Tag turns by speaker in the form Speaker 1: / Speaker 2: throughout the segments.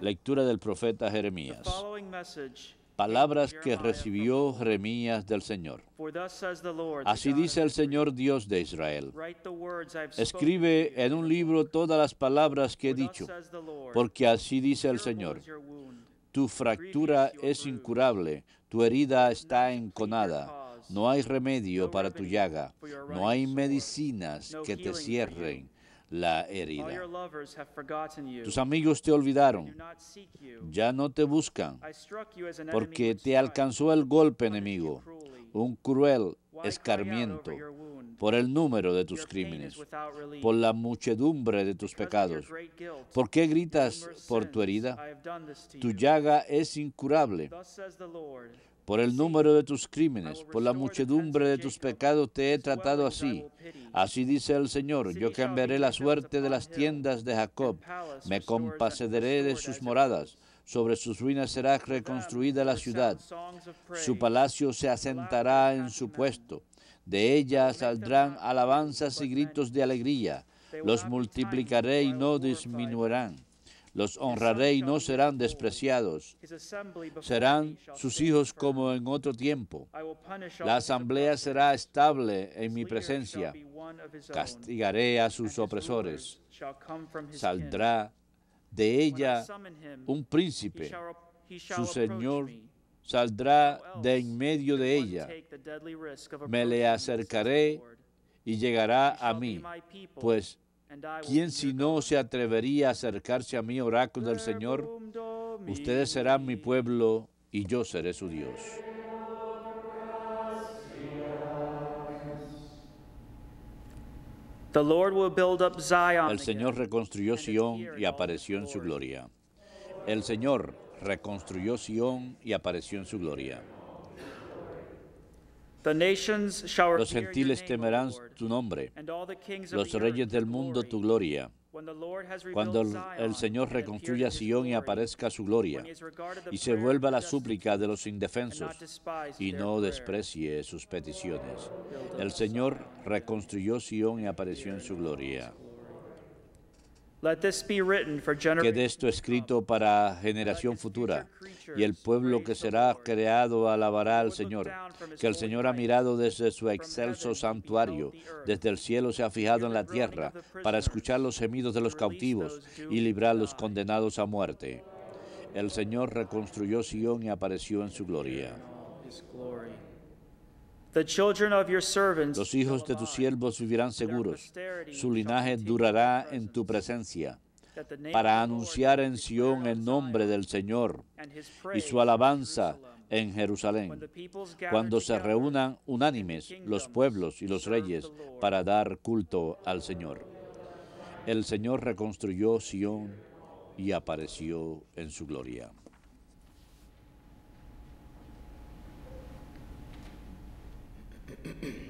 Speaker 1: Lectura del profeta Jeremías. palabras que recibió Jeremías del Señor. Así dice el Señor Dios de Israel. Escribe en un libro todas las palabras que he dicho, porque así dice el Señor. Tu fractura es incurable, tu herida está enconada. No hay remedio para tu llaga, no hay medicinas que te cierren la herida. Tus amigos te olvidaron, ya no te buscan, porque te alcanzó el golpe enemigo, un cruel escarmiento por el número de tus crímenes, por la muchedumbre de tus pecados. ¿Por qué gritas por tu herida? Tu llaga es incurable. Por el número de tus crímenes, por la muchedumbre de tus pecados te he tratado así. Así dice el Señor, yo cambiaré la suerte de las tiendas de Jacob, me compasederé de sus moradas, sobre sus ruinas será reconstruida la ciudad, su palacio se asentará en su puesto, de ella saldrán alabanzas y gritos de alegría, los multiplicaré y no disminuirán los honraré y no serán despreciados. Serán sus hijos como en otro tiempo. La asamblea será estable en mi presencia. Castigaré a sus opresores. Saldrá de ella un príncipe. Su Señor saldrá de en medio de ella. Me le acercaré y llegará a mí, pues ¿Quién si no se atrevería a acercarse a mi oráculo del Señor? Ustedes serán mi pueblo y yo seré su Dios. El Señor reconstruyó Sion y apareció en su gloria. El Señor reconstruyó Sion y apareció en su gloria. Los gentiles temerán tu nombre, los reyes del mundo tu gloria. Cuando el, Señor reconstruya Sion y aparezca su gloria, y se vuelva la súplica de los indefensos, y no desprecie sus peticiones. El Señor reconstruyó Sion y apareció en su gloria de esto escrito para generación futura, y el pueblo que será creado alabará al Señor, que el Señor ha mirado desde su excelso santuario, desde el cielo se ha fijado en la tierra, para escuchar los gemidos de los cautivos y librar a los condenados a muerte. El Señor reconstruyó Sion y apareció en su gloria. Los hijos de tus siervos vivirán seguros, su linaje durará en tu presencia, para anunciar en Sión el nombre del Señor y su alabanza en Jerusalén, cuando se reúnan unánimes los pueblos y los reyes para dar culto al Señor. El Señor reconstruyó Sión y apareció en su gloria. mm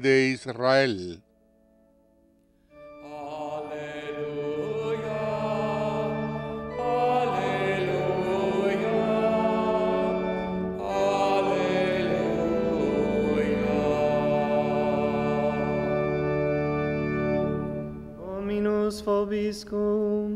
Speaker 2: de Israel. Aleluya,
Speaker 1: aleluya, aleluya. O minus fobiscum.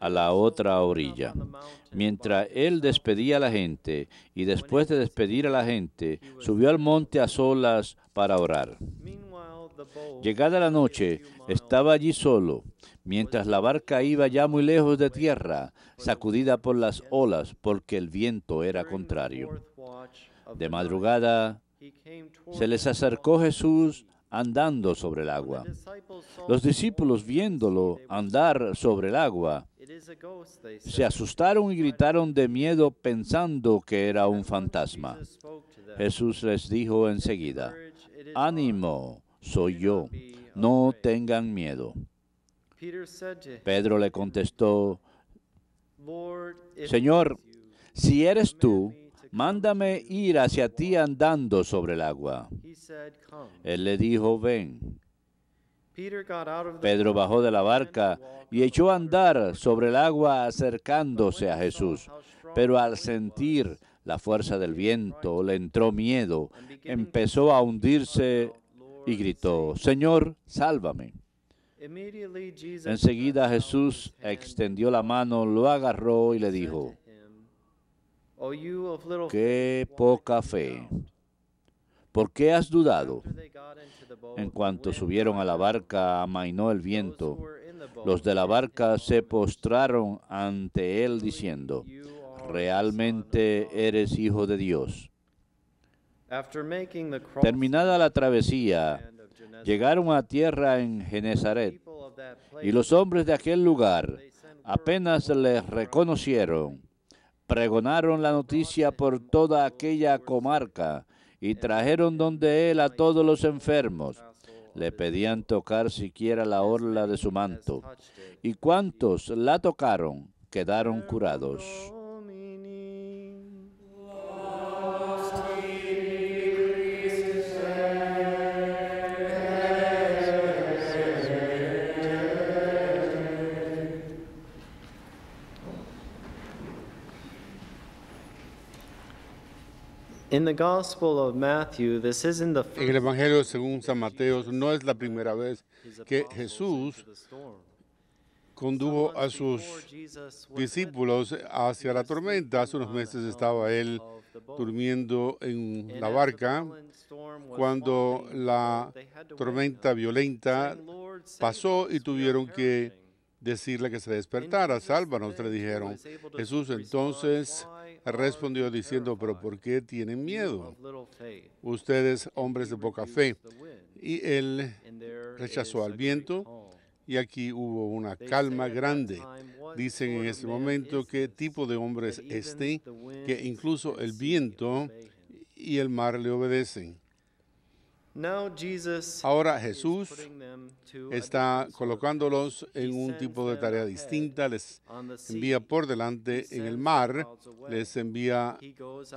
Speaker 1: a la otra orilla. Mientras él despedía a la gente y después de despedir a la gente, subió al monte a solas para orar. Llegada la noche, estaba allí solo, mientras la barca iba ya muy lejos de tierra, sacudida por las olas porque el viento era contrario. De madrugada se les acercó Jesús andando sobre el agua. Los discípulos viéndolo andar sobre el agua, se asustaron y gritaron de miedo pensando que era un fantasma. Jesús les dijo enseguida, ánimo, soy yo, no tengan miedo. Pedro le contestó, Señor, si eres tú, mándame ir hacia ti andando sobre el agua. Él le dijo, ven. Pedro bajó de la barca y echó a andar sobre el agua acercándose a Jesús, pero al sentir la fuerza del viento le entró miedo, empezó a hundirse y gritó, Señor, sálvame. Enseguida Jesús extendió la mano, lo agarró y le dijo, qué poca fe. ¿Por qué has dudado? En cuanto subieron a la barca, amainó el viento. Los de la barca se postraron ante él diciendo, realmente eres hijo de Dios. Terminada la travesía, llegaron a tierra en Genezaret y los hombres de aquel lugar apenas les reconocieron. Pregonaron la noticia por toda aquella comarca y trajeron donde él a todos los enfermos. Le pedían tocar siquiera la orla de su manto, y cuantos la tocaron quedaron curados.
Speaker 2: En el Evangelio según San Mateo no es la primera vez que Jesús condujo a sus discípulos hacia la tormenta. Hace unos meses estaba él durmiendo en la barca cuando la tormenta violenta pasó y tuvieron que decirle que se despertara. Sálvanos, le dijeron. Jesús entonces respondió diciendo, pero ¿por qué tienen miedo? Ustedes, hombres de poca fe. Y él rechazó al viento y aquí hubo una calma grande. Dicen en este momento qué tipo de hombres es este, que incluso el viento y el mar le obedecen. Ahora Jesús está colocándolos en un tipo de tarea distinta, les envía por delante en el mar, les envía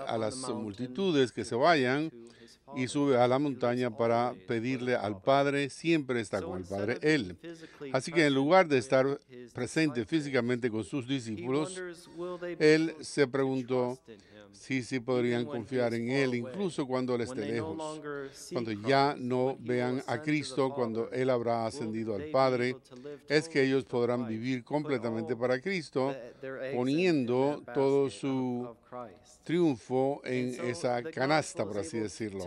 Speaker 2: a las multitudes que se vayan y sube a la montaña para pedirle al Padre, siempre está con el Padre Él. Así que en lugar de estar presente físicamente con sus discípulos, Él se preguntó, sí, sí podrían confiar en Él, incluso cuando Él esté lejos. Cuando ya no vean a Cristo, cuando Él habrá ascendido al Padre, es que ellos podrán vivir completamente para Cristo, poniendo todo su triunfo en esa canasta, por así decirlo.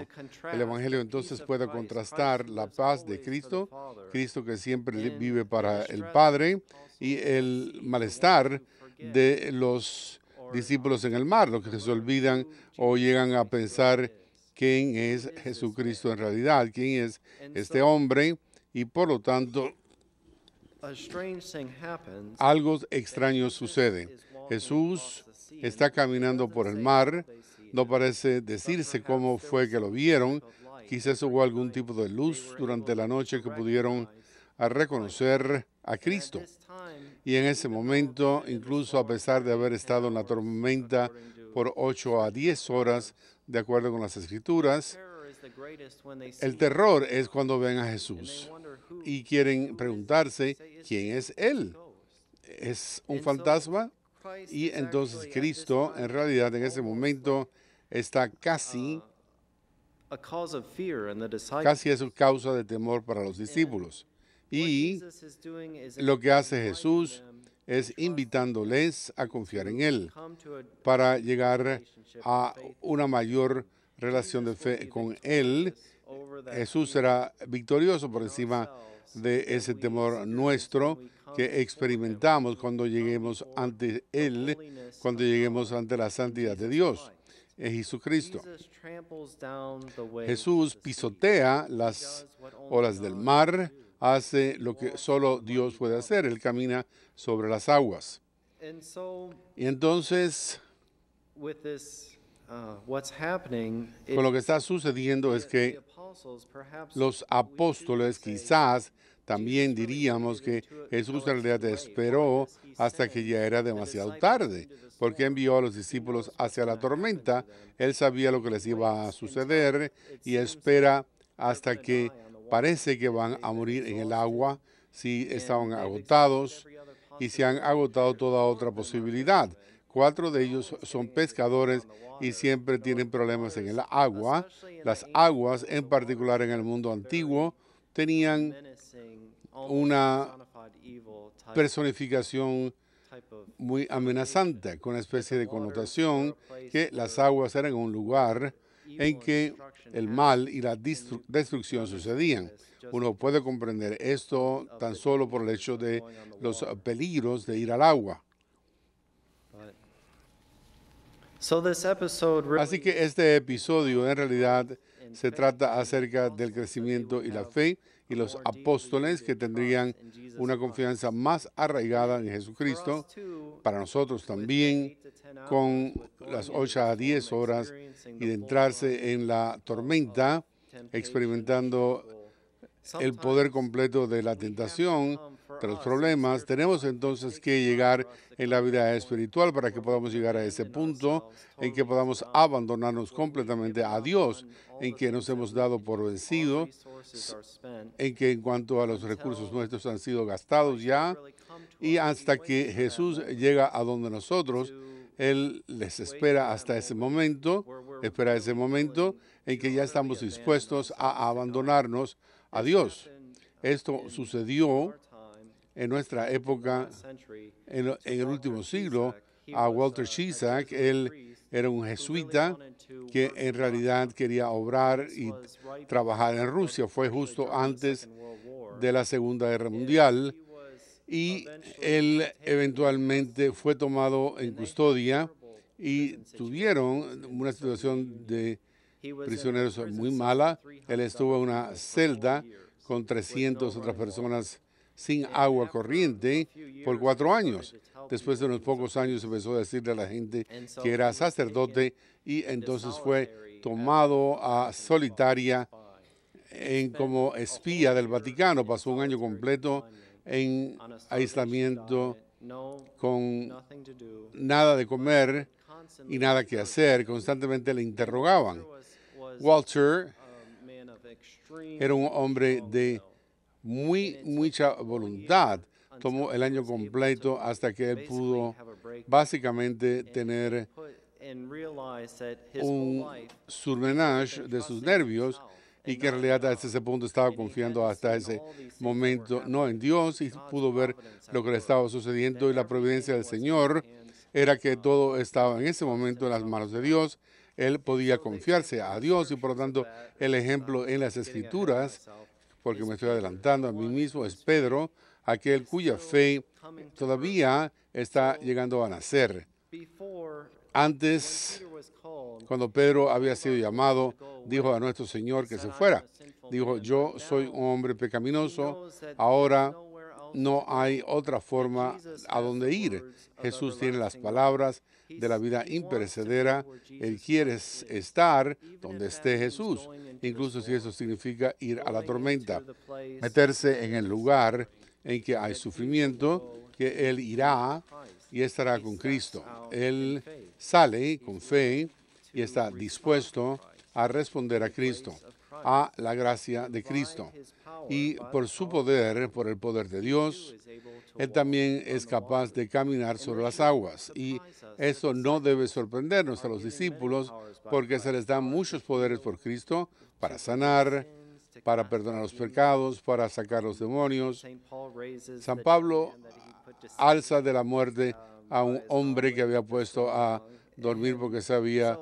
Speaker 2: El Evangelio entonces puede contrastar la paz de Cristo, Cristo que siempre vive para el Padre, y el malestar de los discípulos en el mar, los que se olvidan o llegan a pensar quién es Jesucristo en realidad, quién es este hombre, y por lo tanto algo extraño sucede. Jesús está caminando por el mar, no parece decirse cómo fue que lo vieron, quizás hubo algún tipo de luz durante la noche que pudieron reconocer a Cristo y en ese momento, incluso a pesar de haber estado en la tormenta por 8 a 10 horas, de acuerdo con las escrituras, el terror es cuando ven a Jesús y quieren preguntarse, ¿quién es Él? ¿Es un fantasma? Y entonces Cristo, en realidad, en ese momento, está casi, casi es una causa de temor para los discípulos. Y lo que hace Jesús es invitándoles a confiar en Él para llegar a una mayor relación de fe con Él. Jesús será victorioso por encima de ese temor nuestro que experimentamos cuando lleguemos ante Él, cuando lleguemos ante la santidad de Dios. en Jesucristo. Jesús pisotea las olas del mar, hace lo que solo Dios puede hacer. Él camina sobre las aguas. Y entonces,
Speaker 1: uh,
Speaker 2: con lo que está sucediendo es que los apóstoles quizás también diríamos que Jesús en realidad esperó hasta que ya era demasiado tarde, porque envió a los discípulos hacia la tormenta. Él sabía lo que les iba a suceder y espera hasta que parece que van a morir en el agua si estaban agotados y se han agotado toda otra posibilidad. Cuatro de ellos son pescadores y siempre tienen problemas en el agua. Las aguas, en particular en el mundo antiguo, tenían una personificación muy amenazante, con una especie de connotación que las aguas eran un lugar en que el mal y la destrucción sucedían. Uno puede comprender esto tan solo por el hecho de los eh, peligros de ir al agua. Así que este episodio en realidad se trata acerca del crecimiento y la fe y los apóstoles que tendrían una confianza más arraigada en Jesucristo. Para nosotros también, con las 8 a 10 horas y de entrarse en la tormenta, experimentando el poder completo de la tentación, los problemas. Tenemos entonces que llegar en la vida espiritual para que podamos llegar a ese punto en que podamos abandonarnos completamente a Dios, en que nos hemos dado por vencido, en que en cuanto a los recursos nuestros han sido gastados ya, y hasta que Jesús llega a donde nosotros, Él les espera hasta ese momento, espera ese momento en que ya estamos dispuestos a abandonarnos a Dios. Esto sucedió en nuestra época, en, el último siglo, a Walter Shizak. Él era un jesuita que en realidad quería obrar y trabajar en Rusia. Fue justo antes de la Segunda Guerra Mundial y él eventualmente fue tomado en custodia y tuvieron una situación de prisioneros muy mala. Él estuvo en una celda con 300 otras personas sin agua corriente por cuatro años. Después de unos pocos años empezó a decirle a la gente que era sacerdote y entonces fue tomado a solitaria en, como espía del Vaticano. Pasó un año completo en aislamiento con nada de comer y nada que hacer. Constantemente le interrogaban. Walter era un hombre de muy, mucha voluntad. Tomó el año completo hasta que él pudo básicamente tener un surmenage de sus nervios y que en realidad hasta ese punto estaba confiando hasta ese momento no en Dios y pudo ver lo que le estaba sucediendo y la providencia del Señor era que todo estaba en ese momento en las manos de Dios. Él podía confiarse a Dios y por lo tanto el ejemplo en las escrituras porque me estoy adelantando a mí mismo, es Pedro, aquel cuya fe todavía está llegando a nacer. Antes, cuando Pedro había sido llamado, dijo a nuestro Señor que se fuera. Dijo, yo soy un hombre pecaminoso, ahora no hay otra forma a donde ir. Jesús tiene las palabras de la vida imperecedera. Él quiere estar donde esté Jesús, incluso si eso significa ir a la tormenta, meterse en el lugar en que hay sufrimiento, que Él irá y estará con Cristo. Él sale con fe y está dispuesto a responder a Cristo a la gracia de Cristo. Y por su poder, por el poder de Dios, Él también es capaz de caminar sobre las aguas. Y eso no debe sorprendernos a los discípulos porque se les dan muchos poderes por Cristo para sanar, para perdonar los pecados, para sacar los demonios. San Pablo alza de la muerte a un hombre que había puesto a dormir porque se había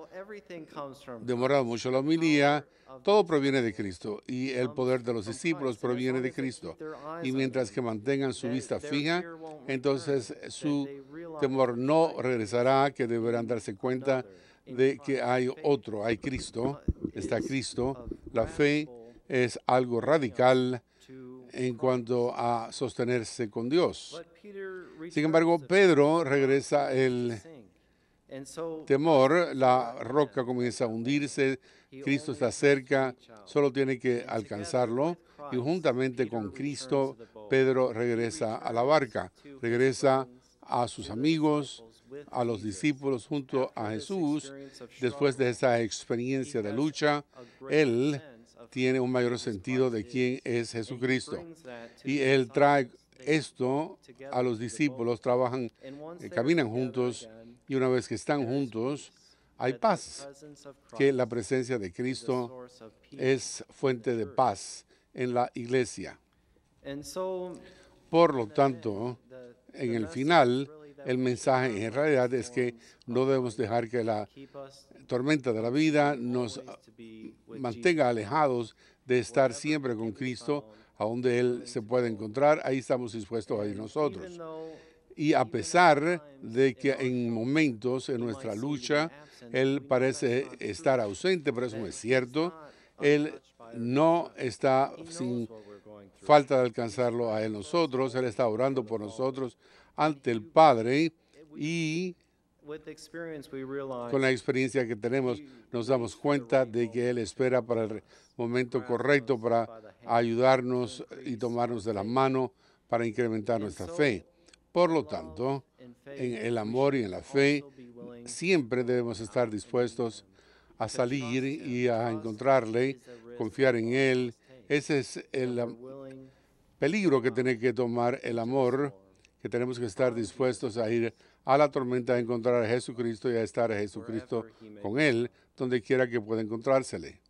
Speaker 2: demorado mucho la homilía. Todo proviene de Cristo y el poder de los discípulos proviene de Cristo. Y mientras que mantengan su vista fija, entonces su temor no regresará, que deberán darse cuenta de que hay otro, hay Cristo, está Cristo. La fe es algo radical en cuanto a sostenerse con Dios. Sin embargo, Pedro regresa el temor, la roca comienza a hundirse, Cristo está cerca, solo tiene que alcanzarlo y juntamente con Cristo, Pedro regresa a la barca, regresa a sus amigos, a los discípulos junto a Jesús. Después de esa experiencia de lucha, él tiene un mayor sentido de quién es Jesucristo. Y él trae esto a los discípulos, trabajan, eh, caminan juntos y una vez que están juntos, hay paz, que la presencia de Cristo es fuente de paz en la iglesia. Por lo tanto, en el final, el mensaje en realidad es que no debemos dejar que la tormenta de la vida nos uh, mantenga alejados de estar siempre con Cristo, a donde Él se puede encontrar, ahí estamos dispuestos a ir nosotros. Y a pesar de que en momentos en nuestra lucha Él parece estar ausente, pero eso no es cierto, Él no está sin falta de alcanzarlo a Él nosotros, Él está orando por nosotros ante el Padre y
Speaker 1: con la
Speaker 2: experiencia que tenemos nos damos cuenta de que Él espera para el momento correcto para ayudarnos y tomarnos de la mano para incrementar nuestra fe. Por lo tanto, en el amor y en la fe, siempre debemos estar dispuestos a salir y a encontrarle, confiar en él. Ese es el peligro que tiene que tomar el amor, que tenemos que estar dispuestos a ir a la tormenta a encontrar a Jesucristo y a estar a Jesucristo con él, donde quiera que pueda encontrársele.